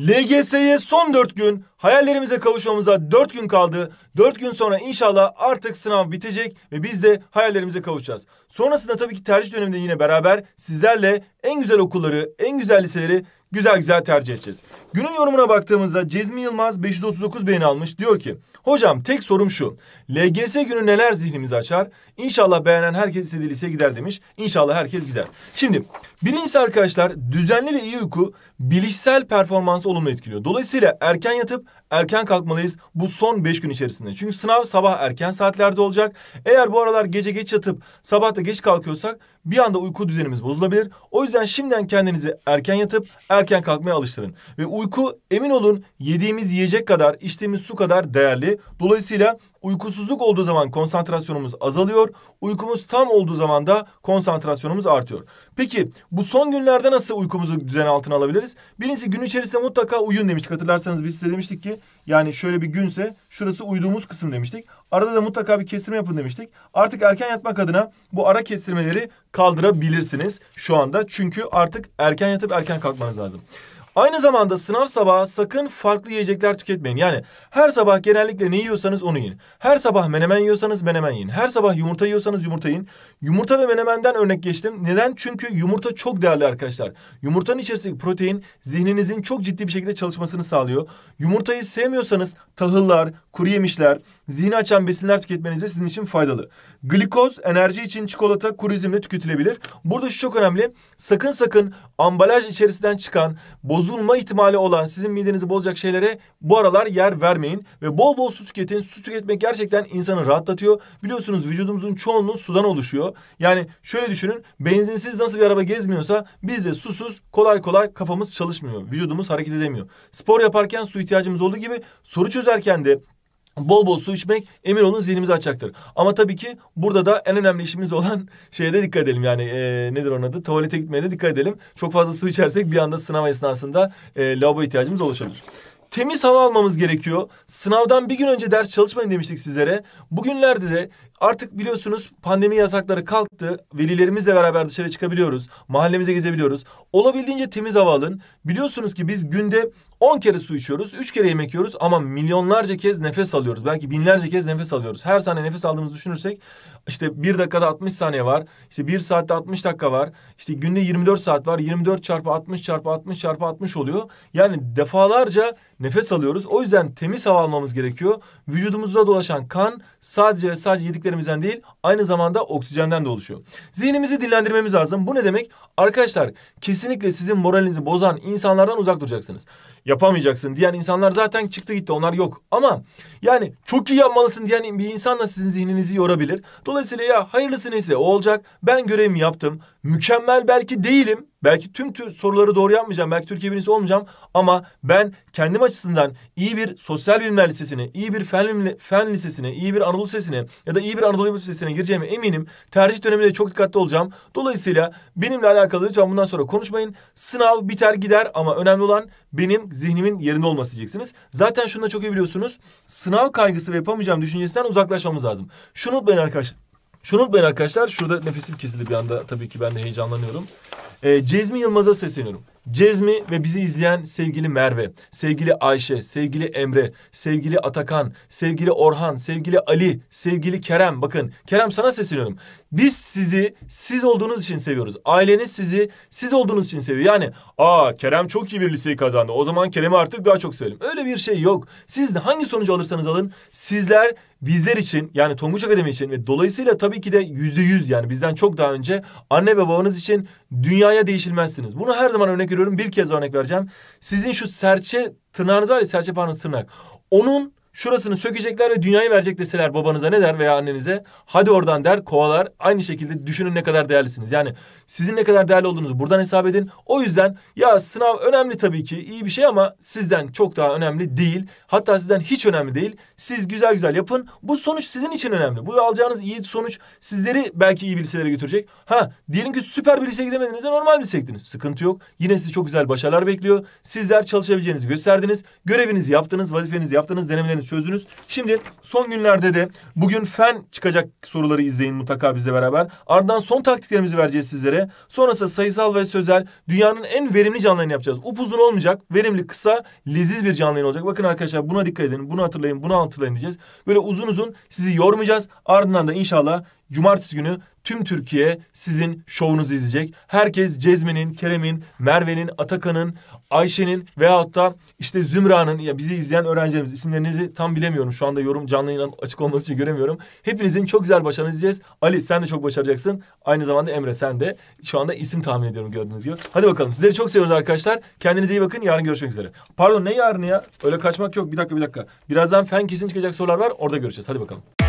LGS'ye son 4 gün, hayallerimize kavuşmamıza 4 gün kaldı. 4 gün sonra inşallah artık sınav bitecek ve biz de hayallerimize kavuşacağız. Sonrasında tabii ki tercih döneminde yine beraber sizlerle en güzel okulları, en güzel liseleri güzel güzel tercih edeceğiz. Günün yorumuna baktığımızda Cezmi Yılmaz 539 beğeni almış. Diyor ki hocam tek sorum şu. LGS günü neler zihnimizi açar? İnşallah beğenen herkes istediği gider demiş. İnşallah herkes gider. Şimdi birincisi arkadaşlar düzenli ve iyi uyku bilişsel performansı olumlu etkiliyor. Dolayısıyla erken yatıp erken kalkmalıyız bu son beş gün içerisinde. Çünkü sınav sabah erken saatlerde olacak. Eğer bu aralar gece geç yatıp sabah da geç kalkıyorsak bir anda uyku düzenimiz bozulabilir. O yüzden şimdiden kendinizi erken yatıp erken kalkmaya alıştırın. Ve uyku emin olun yediğimiz yiyecek kadar, içtiğimiz su kadar değerli. Dolayısıyla Uykusuzluk olduğu zaman konsantrasyonumuz azalıyor. Uykumuz tam olduğu zaman da konsantrasyonumuz artıyor. Peki bu son günlerde nasıl uykumuzu düzen altına alabiliriz? Birincisi gün içerisinde mutlaka uyuyun demiştik. Hatırlarsanız biz size demiştik ki yani şöyle bir günse şurası uyuduğumuz kısım demiştik. Arada da mutlaka bir kestirme yapın demiştik. Artık erken yatmak adına bu ara kestirmeleri kaldırabilirsiniz şu anda. Çünkü artık erken yatıp erken kalkmanız lazım. Aynı zamanda sınav sabahı sakın farklı yiyecekler tüketmeyin. Yani her sabah genellikle ne yiyorsanız onu yiyin. Her sabah menemen yiyorsanız menemen yiyin. Her sabah yumurta yiyorsanız yumurta yiyin. Yumurta ve menemenden örnek geçtim. Neden? Çünkü yumurta çok değerli arkadaşlar. Yumurtanın içerisindeki protein zihninizin çok ciddi bir şekilde çalışmasını sağlıyor. Yumurtayı sevmiyorsanız tahıllar, kuru yemişler, zihni açan besinler tüketmeniz de sizin için faydalı. Glikoz enerji için çikolata kuru tüketilebilir. Burada şu çok önemli. Sakın sakın ambalaj içerisinden çıkan boz bozulma ihtimali olan sizin midenizi bozacak şeylere bu aralar yer vermeyin. Ve bol bol su tüketin. Su tüketmek gerçekten insanı rahatlatıyor. Biliyorsunuz vücudumuzun çoğunluğu sudan oluşuyor. Yani şöyle düşünün benzinsiz nasıl bir araba gezmiyorsa biz de susuz kolay kolay kafamız çalışmıyor. Vücudumuz hareket edemiyor. Spor yaparken su ihtiyacımız olduğu gibi soru çözerken de Bol bol su içmek emin olun zihnimizi açacaktır. Ama tabii ki burada da en önemli işimiz olan şeye de dikkat edelim. Yani e, nedir onun adı? Tuvalete gitmeye de dikkat edelim. Çok fazla su içersek bir anda sınav esnasında e, lavabo ihtiyacımız oluşabilir. Temiz hava almamız gerekiyor. Sınavdan bir gün önce ders çalışmayın demiştik sizlere. Bugünlerde de Artık biliyorsunuz pandemi yasakları kalktı. Velilerimizle beraber dışarı çıkabiliyoruz. Mahallemize gezebiliyoruz. Olabildiğince temiz hava alın. Biliyorsunuz ki biz günde 10 kere su içiyoruz, 3 kere yemek yiyoruz ama milyonlarca kez nefes alıyoruz. Belki binlerce kez nefes alıyoruz. Her saniye nefes aldığımızı düşünürsek işte bir dakikada 60 saniye var. İşte bir saatte 60 dakika var. İşte günde 24 saat var. 24 çarpı 60 çarpı 60 çarpı 60 oluyor. Yani defalarca nefes alıyoruz. O yüzden temiz hava almamız gerekiyor. Vücudumuzda dolaşan kan sadece ve sadece yedikleri yiyeceklerimizden değil aynı zamanda oksijenden de oluşuyor. Zihnimizi dinlendirmemiz lazım. Bu ne demek? Arkadaşlar kesinlikle sizin moralinizi bozan insanlardan uzak duracaksınız. Yapamayacaksın diyen insanlar zaten çıktı gitti onlar yok. Ama yani çok iyi yapmalısın diyen bir insanla sizin zihninizi yorabilir. Dolayısıyla ya hayırlısı neyse o olacak ben görevimi yaptım mükemmel belki değilim Belki tüm tür soruları doğru yapmayacağım. Belki Türkiye birincisi olmayacağım. Ama ben kendim açısından iyi bir sosyal bilimler lisesine, iyi bir fen, fen lisesine, iyi bir Anadolu lisesine ya da iyi bir Anadolu lisesine gireceğime eminim. Tercih döneminde çok dikkatli olacağım. Dolayısıyla benimle alakalı lütfen bundan sonra konuşmayın. Sınav biter gider ama önemli olan benim zihnimin yerinde olması diyeceksiniz. Zaten şunu da çok iyi biliyorsunuz. Sınav kaygısı ve yapamayacağım düşüncesinden uzaklaşmamız lazım. Şunu unutmayın arkadaşlar. Şunu unutmayın arkadaşlar. Şurada nefesim kesildi bir anda. Tabii ki ben de heyecanlanıyorum. E, Cezmi Yılmaz'a sesleniyorum. Cezmi ve bizi izleyen sevgili Merve, sevgili Ayşe, sevgili Emre, sevgili Atakan, sevgili Orhan, sevgili Ali, sevgili Kerem. Bakın Kerem sana sesleniyorum. Biz sizi siz olduğunuz için seviyoruz. Aileniz sizi siz olduğunuz için seviyor. Yani aa Kerem çok iyi bir liseyi kazandı. O zaman Kerem'i artık daha çok sevelim. Öyle bir şey yok. Siz de hangi sonucu alırsanız alın sizler bizler için yani Tonguç Akademi için ve dolayısıyla tabii ki de yüzde yüz yani bizden çok daha önce anne ve babanız için dünyaya değişilmezsiniz. Bunu her zaman örnek giriyorum. Bir kez örnek vereceğim. Sizin şu serçe tırnağınız var ya serçe parmağınız tırnak. Onun Şurasını sökecekler ve dünyayı verecek deseler babanıza ne der veya annenize? Hadi oradan der kovalar. Aynı şekilde düşünün ne kadar değerlisiniz. Yani sizin ne kadar değerli olduğunuzu buradan hesap edin. O yüzden ya sınav önemli tabii ki iyi bir şey ama sizden çok daha önemli değil. Hatta sizden hiç önemli değil. Siz güzel güzel yapın. Bu sonuç sizin için önemli. Bu alacağınız iyi sonuç sizleri belki iyi bir liselere götürecek. Ha diyelim ki süper bir liseye gidemediniz de normal bir gittiniz. Sıkıntı yok. Yine sizi çok güzel başarılar bekliyor. Sizler çalışabileceğinizi gösterdiniz. Görevinizi yaptınız, vazifenizi yaptınız, denemelerinizi çözdünüz çözdünüz. Şimdi son günlerde de bugün fen çıkacak soruları izleyin mutlaka bizle beraber. Ardından son taktiklerimizi vereceğiz sizlere. Sonrası sayısal ve sözel dünyanın en verimli canlı yayını yapacağız. Upuzun olmayacak, verimli, kısa, leziz bir canlı yayın olacak. Bakın arkadaşlar buna dikkat edin, bunu hatırlayın, bunu hatırlayın diyeceğiz. Böyle uzun uzun sizi yormayacağız. Ardından da inşallah Cumartesi günü tüm Türkiye sizin şovunuzu izleyecek. Herkes Cezmi'nin, Kerem'in, Merve'nin, Atakan'ın, Ayşe'nin veyahut da işte Zümra'nın ya bizi izleyen öğrencilerimiz isimlerinizi tam bilemiyorum. Şu anda yorum canlı yayın açık olmadığı için göremiyorum. Hepinizin çok güzel başarını izleyeceğiz. Ali sen de çok başaracaksın. Aynı zamanda Emre sen de. Şu anda isim tahmin ediyorum gördüğünüz gibi. Hadi bakalım sizleri çok seviyoruz arkadaşlar. Kendinize iyi bakın. Yarın görüşmek üzere. Pardon ne yarını ya? Öyle kaçmak yok. Bir dakika bir dakika. Birazdan fen kesin çıkacak sorular var. Orada görüşeceğiz. Hadi bakalım.